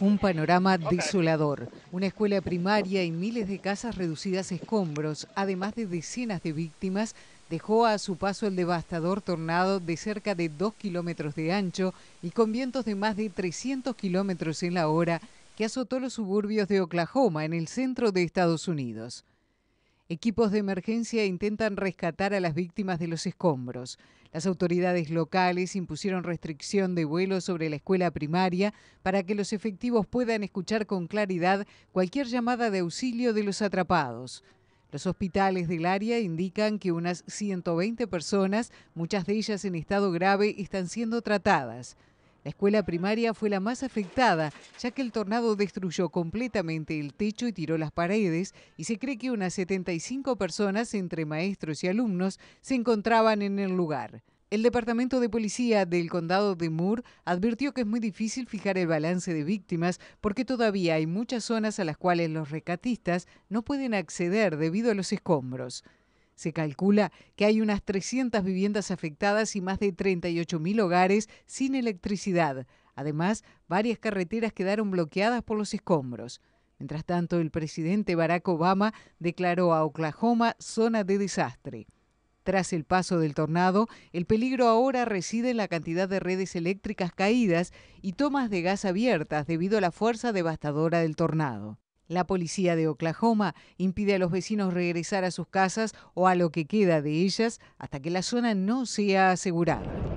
Un panorama desolador, una escuela primaria y miles de casas reducidas a escombros, además de decenas de víctimas, dejó a su paso el devastador tornado de cerca de 2 kilómetros de ancho y con vientos de más de 300 kilómetros en la hora que azotó los suburbios de Oklahoma en el centro de Estados Unidos. Equipos de emergencia intentan rescatar a las víctimas de los escombros. Las autoridades locales impusieron restricción de vuelo sobre la escuela primaria para que los efectivos puedan escuchar con claridad cualquier llamada de auxilio de los atrapados. Los hospitales del área indican que unas 120 personas, muchas de ellas en estado grave, están siendo tratadas. La escuela primaria fue la más afectada, ya que el tornado destruyó completamente el techo y tiró las paredes, y se cree que unas 75 personas, entre maestros y alumnos, se encontraban en el lugar. El Departamento de Policía del Condado de Moore advirtió que es muy difícil fijar el balance de víctimas porque todavía hay muchas zonas a las cuales los recatistas no pueden acceder debido a los escombros. Se calcula que hay unas 300 viviendas afectadas y más de 38.000 hogares sin electricidad. Además, varias carreteras quedaron bloqueadas por los escombros. Mientras tanto, el presidente Barack Obama declaró a Oklahoma zona de desastre. Tras el paso del tornado, el peligro ahora reside en la cantidad de redes eléctricas caídas y tomas de gas abiertas debido a la fuerza devastadora del tornado. La policía de Oklahoma impide a los vecinos regresar a sus casas o a lo que queda de ellas hasta que la zona no sea asegurada.